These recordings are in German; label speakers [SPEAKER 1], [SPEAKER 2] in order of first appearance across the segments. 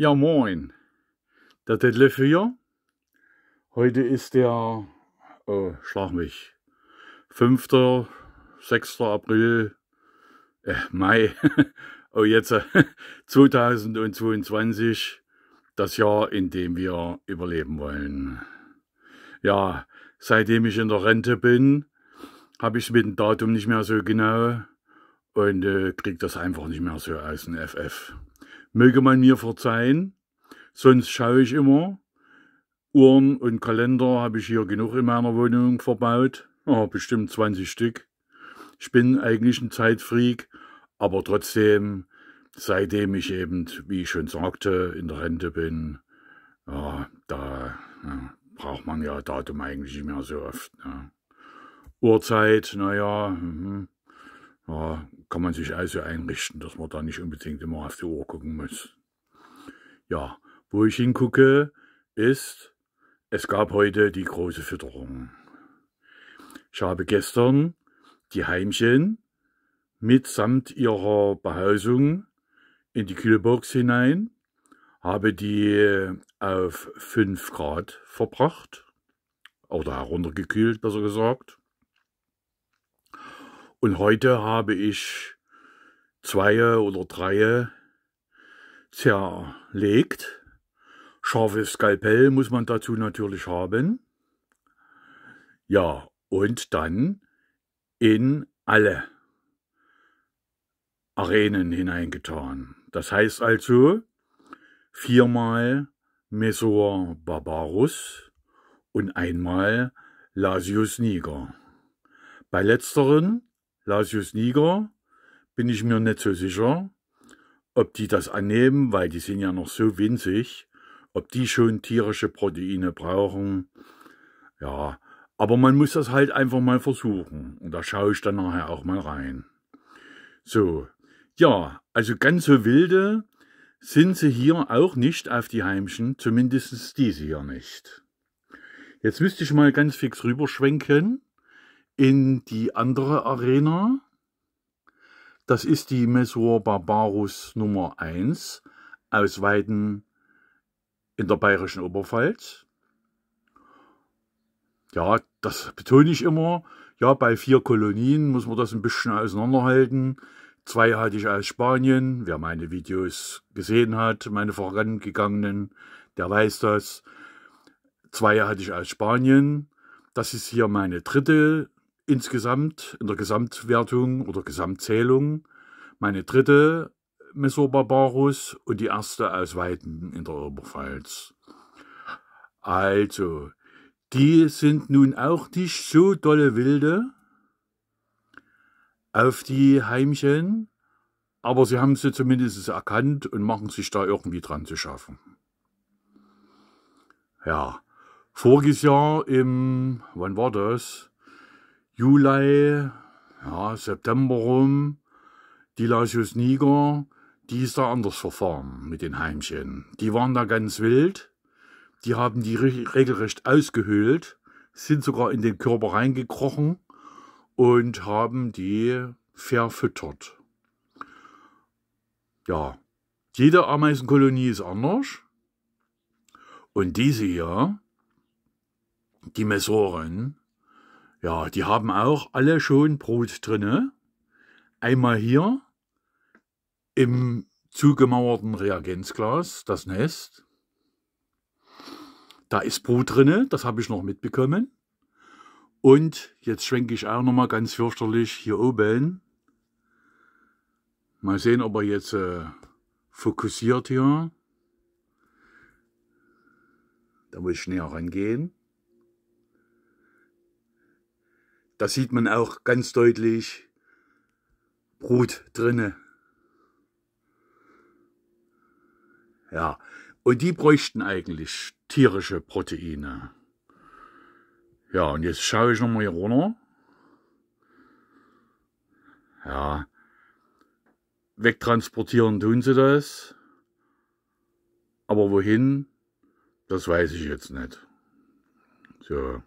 [SPEAKER 1] Ja, moin. Der ist hier. Heute ist der, äh, schlag mich, 5., 6. April, äh, Mai, oh jetzt, 2022, äh, das Jahr, in dem wir überleben wollen. Ja, seitdem ich in der Rente bin, habe ich mit dem Datum nicht mehr so genau und äh, kriege das einfach nicht mehr so aus dem FF. Möge man mir verzeihen, sonst schaue ich immer. Uhren und Kalender habe ich hier genug in meiner Wohnung verbaut, oh, bestimmt 20 Stück. Ich bin eigentlich ein Zeitfreak, aber trotzdem, seitdem ich eben, wie ich schon sagte, in der Rente bin, ja, da ja, braucht man ja Datum eigentlich nicht mehr so oft. Ne? Ja. Uhrzeit, naja, mhm. ja, kann man sich also einrichten, dass man da nicht unbedingt immer auf die Uhr gucken muss. Ja, wo ich hingucke, ist, es gab heute die große Fütterung. Ich habe gestern die Heimchen mitsamt ihrer Behausung in die Kühlbox hinein, habe die auf 5 Grad verbracht oder heruntergekühlt, besser gesagt. Und heute habe ich zwei oder drei zerlegt. Scharfes Skalpell muss man dazu natürlich haben. Ja, und dann in alle Arenen hineingetan. Das heißt also viermal Mesor Barbarus und einmal Lasius Niger. Bei letzteren Lasius Niger, bin ich mir nicht so sicher, ob die das annehmen, weil die sind ja noch so winzig, ob die schon tierische Proteine brauchen. Ja, aber man muss das halt einfach mal versuchen. Und da schaue ich dann nachher auch mal rein. So, ja, also ganz so wilde sind sie hier auch nicht auf die Heimchen, zumindest diese hier nicht. Jetzt müsste ich mal ganz fix rüberschwenken in die andere Arena. Das ist die Messur Barbarus Nummer 1 aus Weiden in der bayerischen Oberpfalz. Ja, das betone ich immer. Ja, bei vier Kolonien muss man das ein bisschen auseinanderhalten. Zwei hatte ich aus Spanien. Wer meine Videos gesehen hat, meine vorangegangenen, der weiß das. Zwei hatte ich aus Spanien. Das ist hier meine dritte insgesamt in der Gesamtwertung oder Gesamtzählung meine dritte Messor Barbarus und die erste aus Weiden in der Oberpfalz. Also, die sind nun auch nicht so dolle Wilde auf die Heimchen, aber sie haben sie zumindest erkannt und machen sich da irgendwie dran zu schaffen. Ja, voriges Jahr im, wann war das? Juli, ja, September rum, die Lasius Niger, die ist da anders verfahren mit den Heimchen. Die waren da ganz wild, die haben die regelrecht ausgehöhlt, sind sogar in den Körper reingekrochen und haben die verfüttert. Ja, jede Ameisenkolonie ist anders. Und diese hier, die Messoren, ja, die haben auch alle schon Brot drinne. Einmal hier im zugemauerten Reagenzglas, das Nest. Da ist Brot drinne, das habe ich noch mitbekommen. Und jetzt schwenke ich auch nochmal ganz fürchterlich hier oben. Mal sehen, ob er jetzt äh, fokussiert hier. Da muss ich näher rangehen. Da sieht man auch ganz deutlich Brut drinne. Ja, und die bräuchten eigentlich tierische Proteine. Ja, und jetzt schaue ich nochmal hier runter. Ja, wegtransportieren tun sie das. Aber wohin, das weiß ich jetzt nicht. So.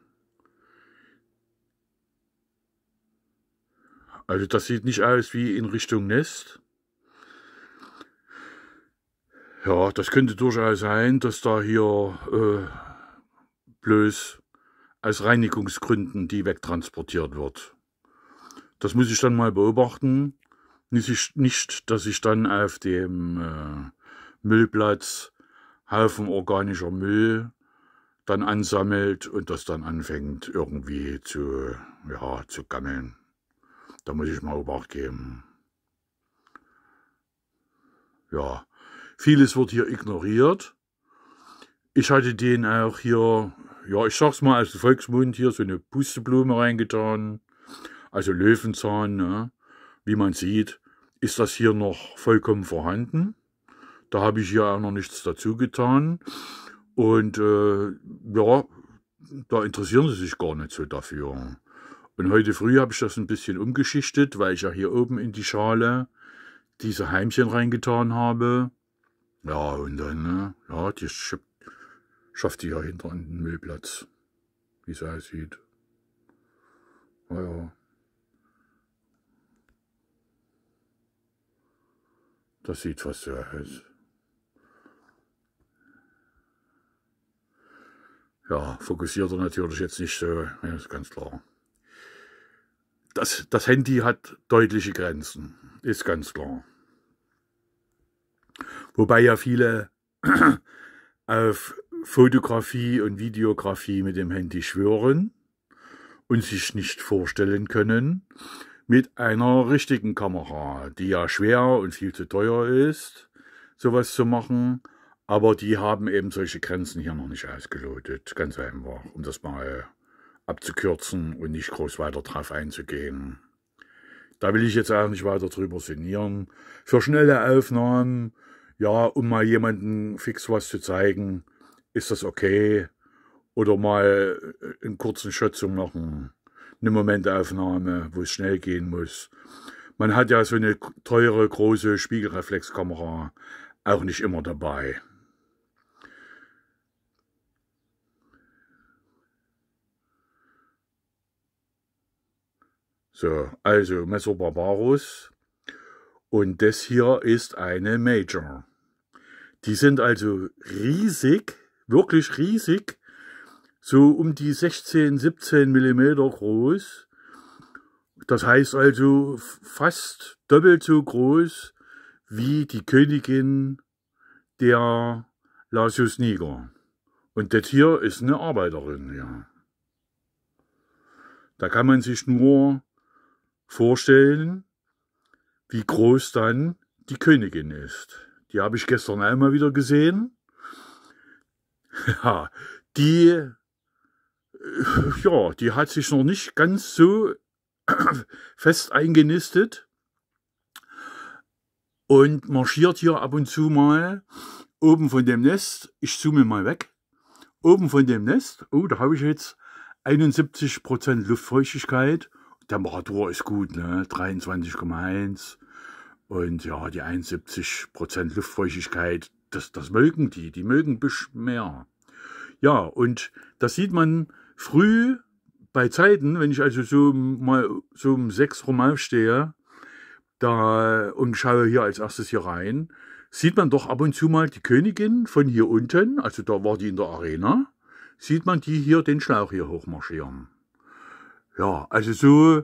[SPEAKER 1] Also das sieht nicht aus wie in Richtung Nest. Ja, das könnte durchaus sein, dass da hier äh, bloß aus Reinigungsgründen die wegtransportiert wird. Das muss ich dann mal beobachten. Nicht, nicht dass ich dann auf dem äh, Müllplatz Haufen organischer Müll dann ansammelt und das dann anfängt irgendwie zu, ja, zu gammeln. Da muss ich mal Obacht geben. Ja, vieles wird hier ignoriert. Ich hatte den auch hier, ja, ich sag's mal als Volksmund hier, so eine Pusteblume reingetan. Also Löwenzahn, ne? Wie man sieht, ist das hier noch vollkommen vorhanden. Da habe ich hier auch noch nichts dazu getan. Und äh, ja, da interessieren sie sich gar nicht so dafür. Und heute früh habe ich das ein bisschen umgeschichtet, weil ich ja hier oben in die Schale diese Heimchen reingetan habe. Ja, und dann, ne? Ja, die schafft die ja hinter an den Müllplatz, wie es aussieht. Naja. Ah das sieht fast so aus. Ja, fokussiert er natürlich jetzt nicht so, ja, ist ganz klar das, das Handy hat deutliche Grenzen, ist ganz klar. Wobei ja viele auf Fotografie und Videografie mit dem Handy schwören und sich nicht vorstellen können, mit einer richtigen Kamera, die ja schwer und viel zu teuer ist, sowas zu machen, aber die haben eben solche Grenzen hier noch nicht ausgelotet, ganz einfach, um das mal abzukürzen und nicht groß weiter drauf einzugehen. Da will ich jetzt auch nicht weiter drüber sinnieren. Für schnelle Aufnahmen, ja, um mal jemanden fix was zu zeigen, ist das okay. Oder mal äh, einen kurzen Shot zu machen. Eine Momentaufnahme, wo es schnell gehen muss. Man hat ja so eine teure, große Spiegelreflexkamera auch nicht immer dabei. So, also Barbarus. Und das hier ist eine Major. Die sind also riesig, wirklich riesig, so um die 16, 17 Millimeter groß. Das heißt also fast doppelt so groß wie die Königin der Lasius Niger. Und das hier ist eine Arbeiterin, ja. Da kann man sich nur vorstellen, wie groß dann die Königin ist. Die habe ich gestern einmal wieder gesehen. Ja, die, äh, ja, die hat sich noch nicht ganz so fest eingenistet und marschiert hier ab und zu mal oben von dem Nest. Ich zoome mal weg. Oben von dem Nest, oh, da habe ich jetzt 71% Luftfeuchtigkeit Temperatur ist gut, ne? 23,1 und ja, die 71% Luftfeuchtigkeit, das, das mögen die, die mögen ein mehr. Ja, und das sieht man früh bei Zeiten, wenn ich also so mal so um 6 rum aufstehe da, und schaue hier als erstes hier rein, sieht man doch ab und zu mal die Königin von hier unten, also da war die in der Arena, sieht man die hier den Schlauch hier hochmarschieren. Ja, also so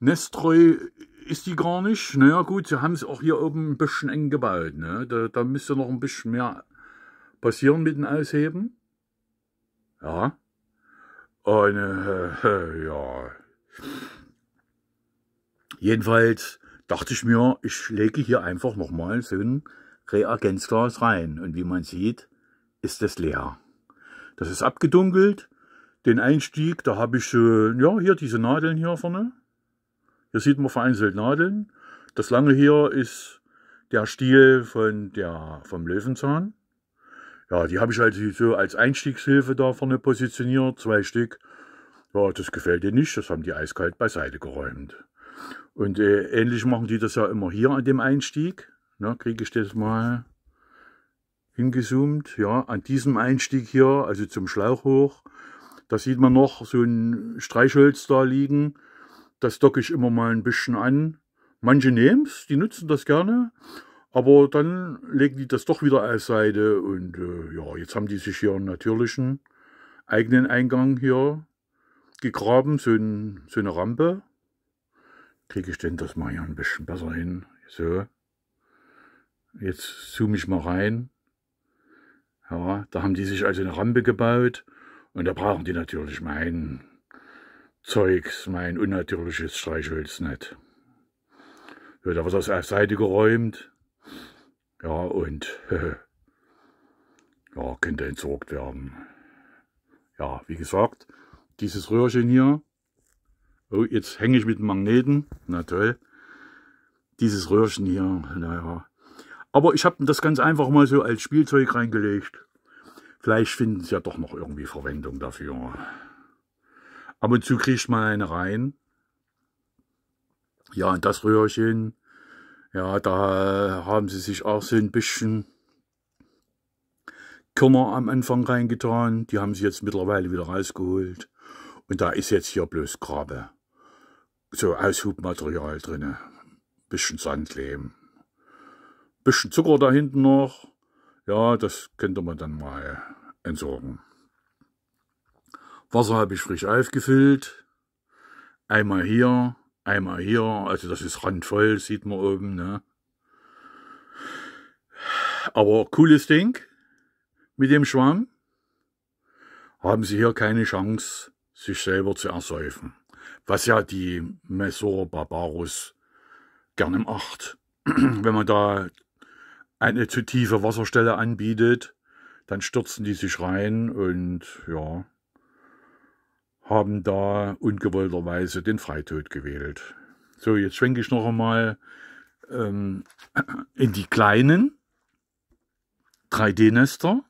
[SPEAKER 1] nesttreu ist die gar nicht. Naja gut, sie haben es auch hier oben ein bisschen eng gebaut. Ne? Da, da müsste noch ein bisschen mehr passieren mit dem Ausheben. Ja. Und äh, äh, ja. Jedenfalls dachte ich mir, ich lege hier einfach nochmal so ein Reagenzglas rein. Und wie man sieht, ist es leer. Das ist abgedunkelt den Einstieg, da habe ich, äh, ja, hier diese Nadeln hier vorne. Hier sieht man vereinzelt Nadeln. Das lange hier ist der Stiel von der, vom Löwenzahn. Ja, die habe ich halt so als Einstiegshilfe da vorne positioniert, zwei Stück. Ja, das gefällt dir nicht, das haben die eiskalt beiseite geräumt. Und äh, ähnlich machen die das ja immer hier an dem Einstieg. Na, kriege ich das mal hingezoomt, ja, an diesem Einstieg hier, also zum Schlauch hoch. Da sieht man noch so ein Streichholz da liegen. Das docke ich immer mal ein bisschen an. Manche nehmen es, die nutzen das gerne. Aber dann legen die das doch wieder als Seite. Und äh, ja, jetzt haben die sich hier einen natürlichen eigenen Eingang hier gegraben, so, ein, so eine Rampe. Kriege ich denn das mal hier ein bisschen besser hin? So. Jetzt zoome ich mal rein. Ja, da haben die sich also eine Rampe gebaut. Und da brauchen die natürlich mein Zeugs, mein unnatürliches Streichholz nicht. Ja, da wird das auf Seite geräumt. Ja, und ja, könnte entsorgt werden. Ja, wie gesagt, dieses Röhrchen hier, oh, jetzt hänge ich mit dem Magneten, na toll, dieses Röhrchen hier, naja. Aber ich habe das ganz einfach mal so als Spielzeug reingelegt. Vielleicht finden sie ja doch noch irgendwie Verwendung dafür. Ab und zu kriegt man eine rein. Ja, und das Röhrchen, ja, da haben sie sich auch so ein bisschen Körner am Anfang reingetan. Die haben sie jetzt mittlerweile wieder rausgeholt. Und da ist jetzt hier bloß Grabe. So Aushubmaterial drinne, Bisschen Sandlehm. Bisschen Zucker da hinten noch. Ja, das könnte man dann mal entsorgen. Wasser habe ich frisch aufgefüllt. Einmal hier, einmal hier. Also das ist randvoll, sieht man oben. Ne? Aber cooles Ding mit dem Schwamm. Haben Sie hier keine Chance, sich selber zu ersäufen. Was ja die Messor Barbarus gerne macht. Wenn man da eine zu tiefe Wasserstelle anbietet, dann stürzen die sich rein und ja, haben da ungewollterweise den Freitod gewählt. So, jetzt schwenke ich noch einmal ähm, in die kleinen 3D-Nester.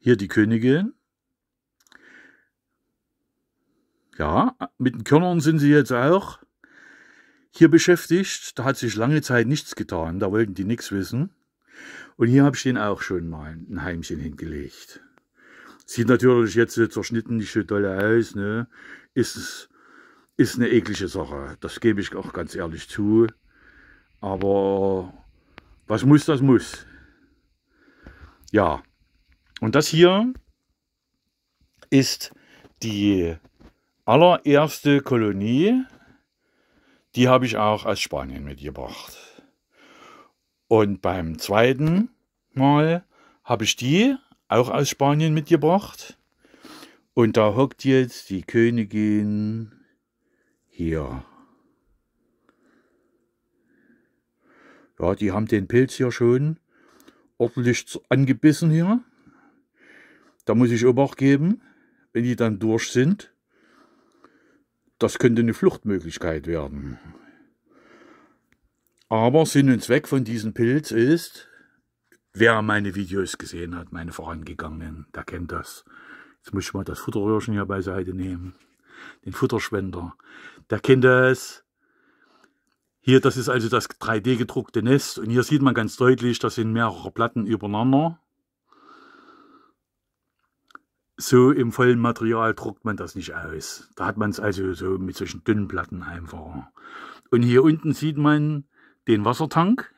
[SPEAKER 1] Hier die Königin. Ja, mit den Körnern sind sie jetzt auch hier beschäftigt. Da hat sich lange Zeit nichts getan, da wollten die nichts wissen. Und hier habe ich den auch schon mal ein Heimchen hingelegt. Sieht natürlich jetzt zerschnitten nicht so doll aus, ne? Ist, ist eine eklige Sache, das gebe ich auch ganz ehrlich zu. Aber was muss, das muss. Ja, und das hier ist die allererste Kolonie die habe ich auch aus Spanien mitgebracht. Und beim zweiten Mal habe ich die auch aus Spanien mitgebracht. Und da hockt jetzt die Königin hier. Ja, die haben den Pilz hier schon ordentlich angebissen hier. Da muss ich Obacht geben, wenn die dann durch sind. Das könnte eine Fluchtmöglichkeit werden. Aber Sinn und Zweck von diesem Pilz ist, wer meine Videos gesehen hat, meine vorangegangenen, der kennt das. Jetzt muss ich mal das Futterröhrchen hier beiseite nehmen, den Futterschwender. Der kennt das. Hier, das ist also das 3D gedruckte Nest und hier sieht man ganz deutlich, das sind mehrere Platten übereinander so im vollen Material druckt man das nicht aus. Da hat man es also so mit solchen dünnen Platten einfach. Und hier unten sieht man den Wassertank.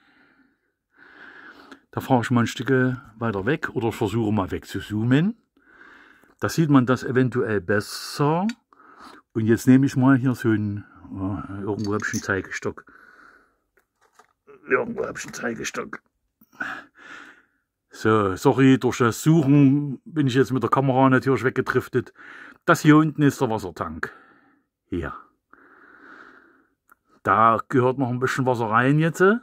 [SPEAKER 1] Da fahre ich mal ein Stück weiter weg oder versuche mal weg zu zoomen. Da sieht man das eventuell besser. Und jetzt nehme ich mal hier so einen, oh, irgendwo habe ich einen Zeigestock. Irgendwo habe ich einen Zeigestock. So, sorry, durch das Suchen bin ich jetzt mit der Kamera natürlich weggedriftet. Das hier unten ist der Wassertank. Hier. Da gehört noch ein bisschen Wasser rein jetzt. Äh?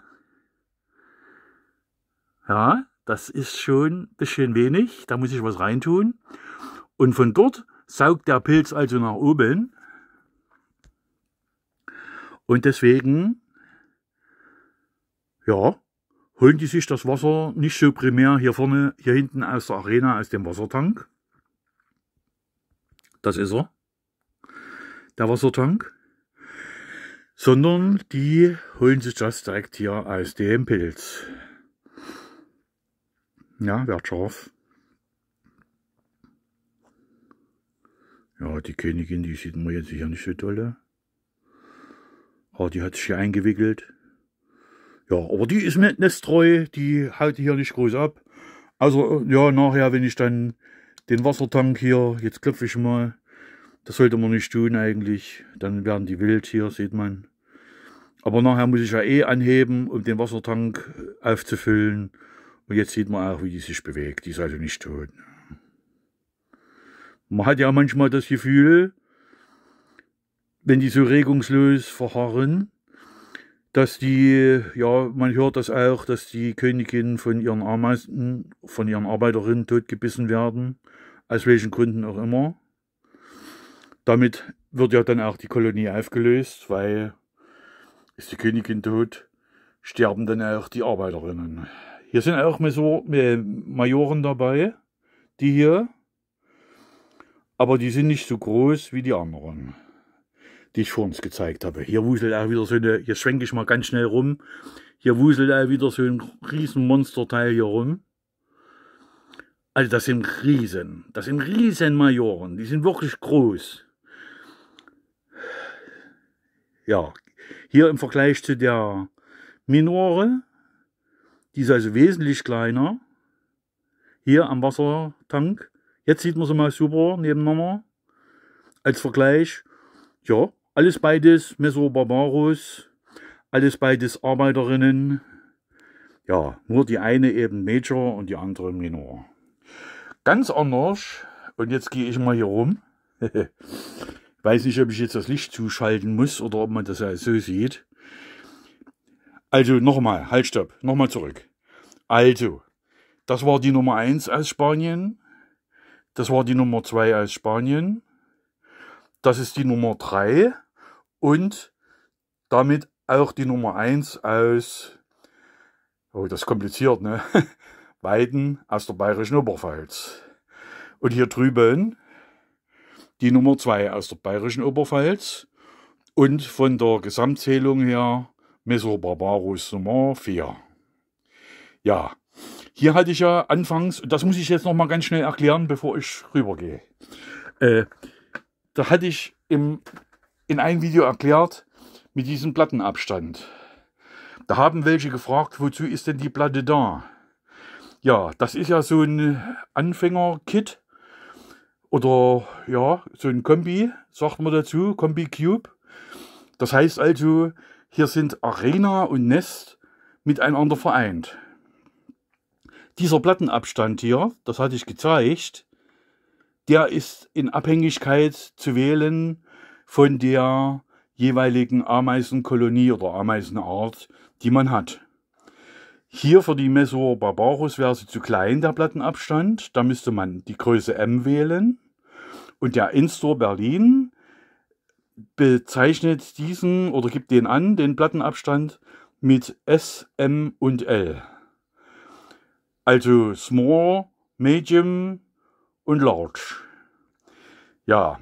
[SPEAKER 1] Ja, das ist schon ein bisschen wenig. Da muss ich was reintun. Und von dort saugt der Pilz also nach oben. Und deswegen, ja, holen die sich das Wasser nicht so primär hier vorne, hier hinten aus der Arena, aus dem Wassertank. Das ist er, der Wassertank. Sondern die holen sich das direkt hier aus dem Pilz. Ja, wird scharf. Ja, die Königin, die sieht man jetzt sicher nicht so toll. Aber die hat sich hier eingewickelt. Ja, aber die ist mir netztreu, die haut hier nicht groß ab. Also, äh, ja, nachher, wenn ich dann den Wassertank hier, jetzt klopfe ich mal, das sollte man nicht tun eigentlich, dann werden die wild hier, sieht man. Aber nachher muss ich ja eh anheben, um den Wassertank äh, aufzufüllen. Und jetzt sieht man auch, wie die sich bewegt, die ist also nicht tot. Man hat ja manchmal das Gefühl, wenn die so regungslos verharren, dass die, ja, man hört das auch, dass die Königinnen von ihren Ameisen, von ihren Arbeiterinnen totgebissen werden, aus welchen Gründen auch immer. Damit wird ja dann auch die Kolonie aufgelöst, weil ist die Königin tot, sterben dann auch die Arbeiterinnen. Hier sind auch Majoren dabei, die hier, aber die sind nicht so groß wie die anderen die ich vor uns gezeigt habe. Hier wuselt auch wieder so eine, hier schwenke ich mal ganz schnell rum. Hier wuselt auch wieder so ein riesen Monsterteil hier rum. Also das sind Riesen, das sind Riesenmajoren, die sind wirklich groß. Ja, hier im Vergleich zu der Minore, die ist also wesentlich kleiner. Hier am Wassertank. Jetzt sieht man sie mal super nebeneinander. Als Vergleich, ja, alles beides Mesobarbarus, alles beides Arbeiterinnen. Ja, nur die eine eben Major und die andere Minor. Ganz anders, und jetzt gehe ich mal hier rum. Weiß nicht, ob ich jetzt das Licht zuschalten muss oder ob man das ja so sieht. Also nochmal, halt, stopp, nochmal zurück. Also, das war die Nummer 1 aus Spanien. Das war die Nummer 2 aus Spanien. Das ist die Nummer 3 und damit auch die Nummer 1 aus, oh, das ist kompliziert, ne? Weiden aus der bayerischen Oberpfalz. Und hier drüben die Nummer 2 aus der bayerischen Oberpfalz und von der Gesamtzählung her Messer Barbarus Nummer 4. Ja, hier hatte ich ja anfangs, das muss ich jetzt nochmal ganz schnell erklären, bevor ich rübergehe. Äh, da hatte ich im in einem Video erklärt mit diesem Plattenabstand. Da haben welche gefragt, wozu ist denn die Platte da? Ja, das ist ja so ein Anfänger-Kit oder ja, so ein Kombi, sagt man dazu, Kombi Cube. Das heißt also, hier sind Arena und Nest miteinander vereint. Dieser Plattenabstand hier, das hatte ich gezeigt, der ist in Abhängigkeit zu wählen von der jeweiligen Ameisenkolonie oder Ameisenart, die man hat. Hier für die Barbarus wäre sie zu klein, der Plattenabstand. Da müsste man die Größe M wählen. Und der Instor Berlin bezeichnet diesen oder gibt den an, den Plattenabstand, mit S, M und L. Also Small, Medium und Large. Ja,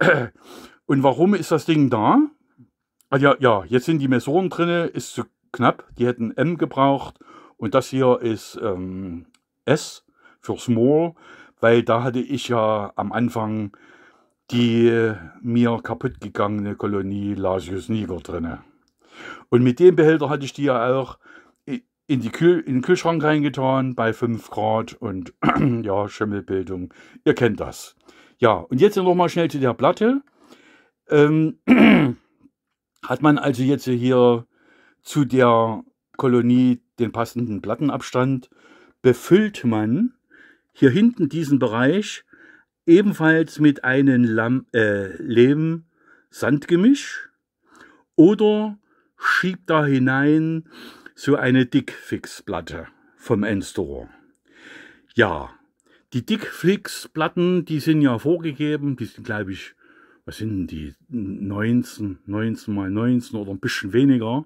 [SPEAKER 1] Und warum ist das Ding da? Ah, ja, ja, jetzt sind die Messoren drin, ist zu knapp. Die hätten M gebraucht. Und das hier ist ähm, S für Small, weil da hatte ich ja am Anfang die mir kaputt gegangene Kolonie Lasius Niger drin. Und mit dem Behälter hatte ich die ja auch in, die Kühl, in den Kühlschrank reingetan bei 5 Grad und ja, Schimmelbildung. Ihr kennt das. Ja, und jetzt noch mal schnell zu der Platte ähm, hat man also jetzt hier zu der Kolonie den passenden Plattenabstand, befüllt man hier hinten diesen Bereich ebenfalls mit einem Lamm, äh, Lehm-Sandgemisch oder schiebt da hinein so eine Dickfixplatte vom Ensterer. Ja, die Dickfixplatten, die sind ja vorgegeben, die sind, glaube ich, was sind denn die, 19, 19 mal 19 oder ein bisschen weniger.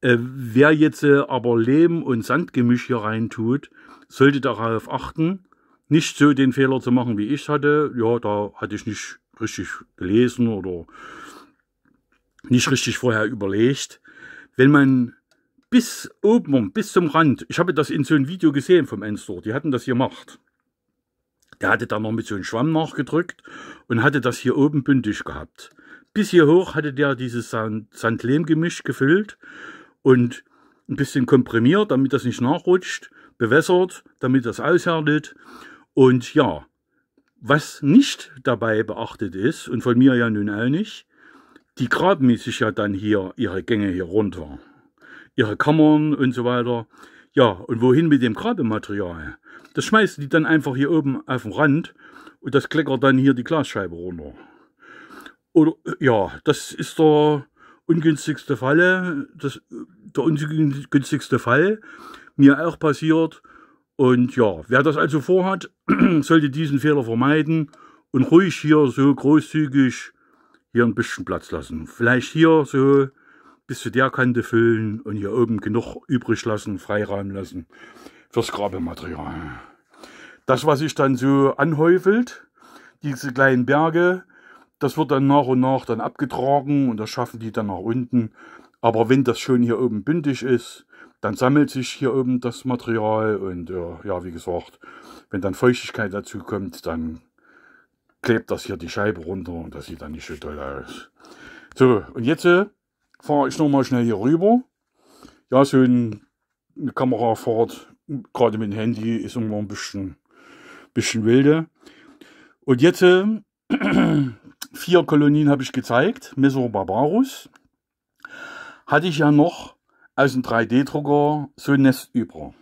[SPEAKER 1] Äh, wer jetzt äh, aber Lehm und Sandgemisch hier rein tut, sollte darauf achten, nicht so den Fehler zu machen, wie ich hatte. Ja, da hatte ich nicht richtig gelesen oder nicht richtig vorher überlegt. Wenn man bis oben, bis zum Rand, ich habe das in so einem Video gesehen vom n die hatten das gemacht er hatte da noch mit so einem Schwamm nachgedrückt und hatte das hier oben bündig gehabt. Bis hier hoch hatte der dieses Sand-Lehm-Gemisch gefüllt und ein bisschen komprimiert, damit das nicht nachrutscht, bewässert, damit das aushärtet. Und ja, was nicht dabei beachtet ist, und von mir ja nun auch nicht, die graben ja dann hier ihre Gänge hier runter, ihre Kammern und so weiter. Ja, und wohin mit dem Grabematerial? Das schmeißen die dann einfach hier oben auf den Rand und das kleckert dann hier die Glasscheibe runter. Oder, ja, das ist der ungünstigste Fall, das, der ungünstigste Fall, mir auch passiert. Und ja, wer das also vorhat, sollte diesen Fehler vermeiden und ruhig hier so großzügig hier ein bisschen Platz lassen. Vielleicht hier so bis zu der Kante füllen und hier oben genug übrig lassen, Freiraum lassen fürs Grabematerial. Das, was sich dann so anhäufelt, diese kleinen Berge, das wird dann nach und nach dann abgetragen und das schaffen die dann nach unten. Aber wenn das schön hier oben bündig ist, dann sammelt sich hier oben das Material und äh, ja, wie gesagt, wenn dann Feuchtigkeit dazu kommt, dann klebt das hier die Scheibe runter und das sieht dann nicht so toll aus. So, und jetzt äh, fahre ich nochmal schnell hier rüber. Ja, so eine Kamerafahrt, gerade mit dem Handy, ist immer ein bisschen, bisschen wilde. Und jetzt äh, vier Kolonien habe ich gezeigt. Meso Barbarus. Hatte ich ja noch aus dem 3D-Drucker so ein Nest über.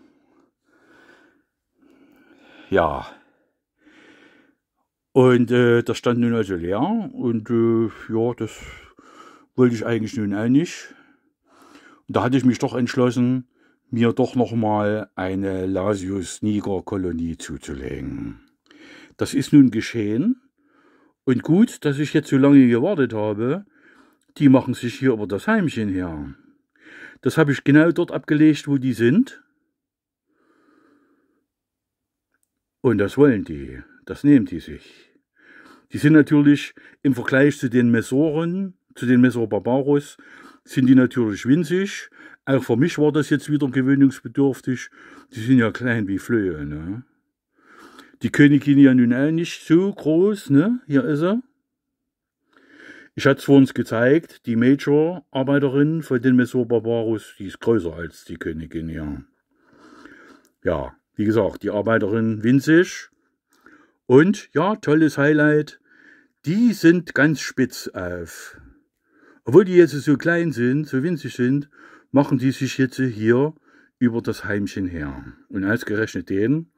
[SPEAKER 1] Ja. Und äh, das stand nun also leer. Und äh, ja, das wollte ich eigentlich nun auch nicht. Und da hatte ich mich doch entschlossen, mir doch nochmal eine Lasius-Niger-Kolonie zuzulegen. Das ist nun geschehen. Und gut, dass ich jetzt so lange gewartet habe, die machen sich hier über das Heimchen her. Das habe ich genau dort abgelegt, wo die sind. Und das wollen die, das nehmen die sich. Die sind natürlich im Vergleich zu den Messoren zu den Messer Barbaros sind die natürlich winzig. Auch für mich war das jetzt wieder gewöhnungsbedürftig. Die sind ja klein wie Flöhe. Ne? Die Königin ja nun auch nicht so groß. Ne? Hier ist sie. Ich hatte es vor uns gezeigt, die Major-Arbeiterin von den Messor Barbarus, die ist größer als die Königin, ja. Ja, wie gesagt, die Arbeiterin winzig. Und ja, tolles Highlight, die sind ganz spitz auf. Obwohl die jetzt so klein sind, so winzig sind, machen die sich jetzt hier über das Heimchen her. Und ausgerechnet denen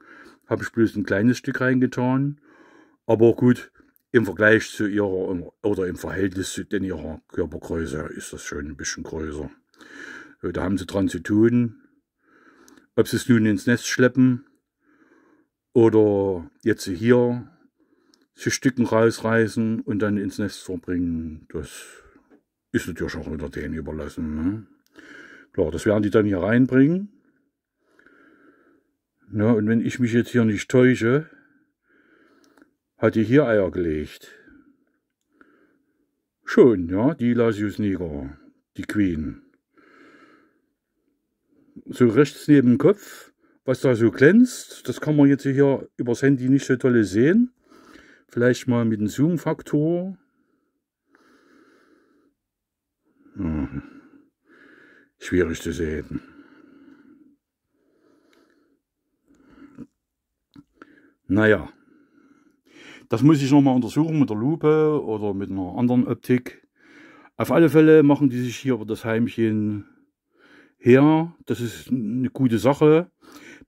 [SPEAKER 1] habe ich bloß ein kleines Stück reingetan. Aber gut, im Vergleich zu ihrer oder im Verhältnis zu den ihrer Körpergröße ist das schon ein bisschen größer. Da haben sie dran zu tun. Ob sie es nun ins Nest schleppen oder jetzt hier sie Stücken rausreißen und dann ins Nest verbringen, das ist es ja schon wieder denen überlassen. Ne? Klar, das werden die dann hier reinbringen. Na, ne, und wenn ich mich jetzt hier nicht täusche, hat die hier Eier gelegt. Schön, ja, die Lasius niger, die Queen. So rechts neben dem Kopf, was da so glänzt, das kann man jetzt hier übers Handy nicht so toll sehen. Vielleicht mal mit dem Zoom-Faktor Hm. Schwierig zu sehen. Naja, das muss ich nochmal untersuchen mit der Lupe oder mit einer anderen Optik. Auf alle Fälle machen die sich hier über das Heimchen her. Das ist eine gute Sache.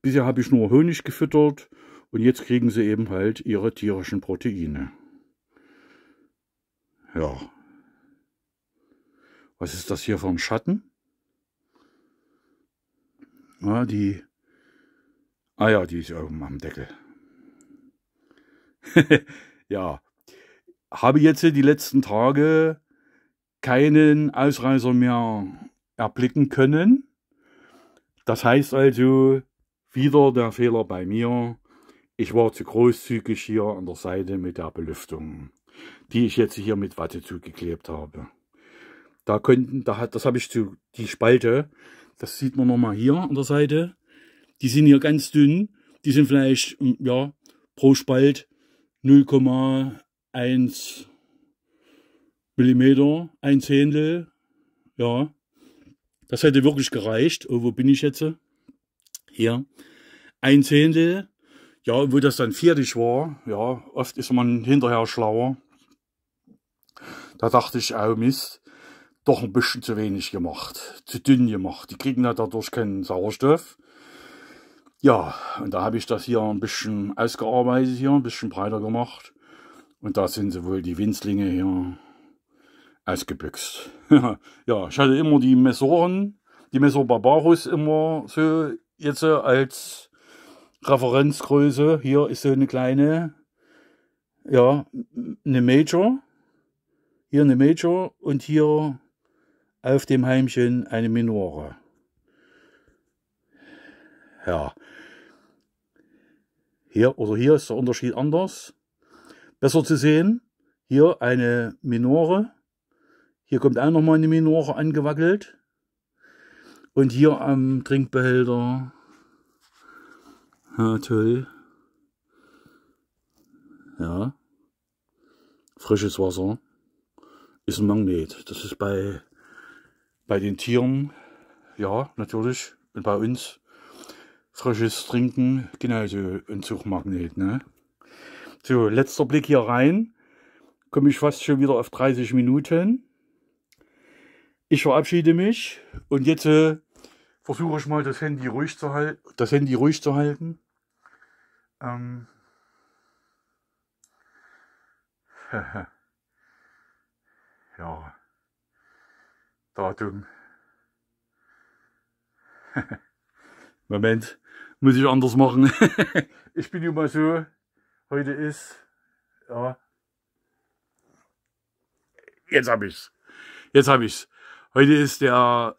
[SPEAKER 1] Bisher habe ich nur Honig gefüttert und jetzt kriegen sie eben halt ihre tierischen Proteine. Ja, was ist das hier für ein Schatten? Ah, die. Ah ja, die ist oben am Deckel. ja. Habe jetzt die letzten Tage keinen Ausreißer mehr erblicken können. Das heißt also, wieder der Fehler bei mir. Ich war zu großzügig hier an der Seite mit der Belüftung, die ich jetzt hier mit Watte zugeklebt habe. Da könnten, da hat, das habe ich zu, die Spalte, das sieht man nochmal hier an der Seite. Die sind hier ganz dünn. Die sind vielleicht, hm, ja, pro Spalt 0,1 Millimeter, ein Zehntel. Ja, das hätte wirklich gereicht. Oh, wo bin ich jetzt? Hier. Ein Zehntel. Ja, wo das dann fertig war. Ja, oft ist man hinterher schlauer. Da dachte ich, oh Mist, doch ein bisschen zu wenig gemacht, zu dünn gemacht. Die kriegen ja dadurch keinen Sauerstoff. Ja, und da habe ich das hier ein bisschen ausgearbeitet, hier ein bisschen breiter gemacht. Und da sind sowohl die Winzlinge hier ausgebüxt. ja, ich hatte immer die Messoren, die Messer Barbarus immer so jetzt als Referenzgröße. Hier ist so eine kleine, ja, eine Major. Hier eine Major und hier auf dem Heimchen eine Minore. Ja. Hier oder also hier ist der Unterschied anders. Besser zu sehen, hier eine Minore. Hier kommt auch nochmal eine Minore angewackelt. Und hier am Trinkbehälter. Ja, toll. Ja. Frisches Wasser ist ein Magnet. Das ist bei bei den Tieren, ja, natürlich. Und bei uns frisches Trinken, genauso ein Zugmagnet. Ne? So, letzter Blick hier rein. Komme ich fast schon wieder auf 30 Minuten. Ich verabschiede mich und jetzt äh, versuche ich mal das Handy ruhig zu halten. Das Handy ruhig zu halten. Ähm. ja. Datum. Moment, muss ich anders machen. ich bin mal so, heute ist, ja, jetzt habe ich's. Jetzt habe ich's. Heute ist der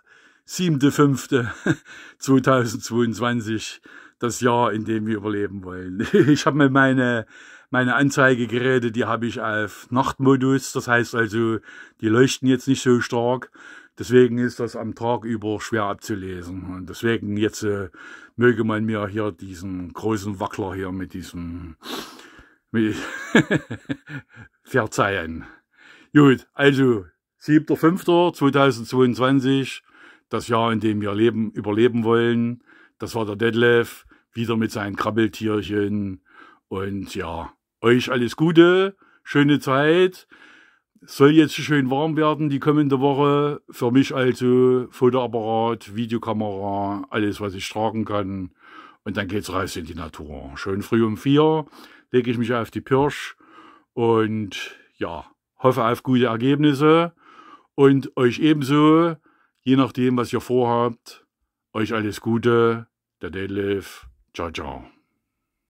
[SPEAKER 1] 7.5.2022, das Jahr, in dem wir überleben wollen. Ich habe mir meine, meine Anzeigegeräte, die habe ich auf Nachtmodus. Das heißt also, die leuchten jetzt nicht so stark. Deswegen ist das am Tag über schwer abzulesen. Und deswegen jetzt äh, möge man mir hier diesen großen Wackler hier mit diesem mit verzeihen. Gut, also 7.5.2022, das Jahr, in dem wir leben, überleben wollen. Das war der Detlef, wieder mit seinen Krabbeltierchen. Und ja, euch alles Gute, schöne Zeit. Soll jetzt schön warm werden die kommende Woche. Für mich also Fotoapparat, Videokamera, alles, was ich tragen kann. Und dann geht's raus in die Natur. Schön früh um vier lege ich mich auf die Pirsch und ja, hoffe auf gute Ergebnisse und euch ebenso, je nachdem, was ihr vorhabt. Euch alles Gute, der Detlef. Ciao, ciao.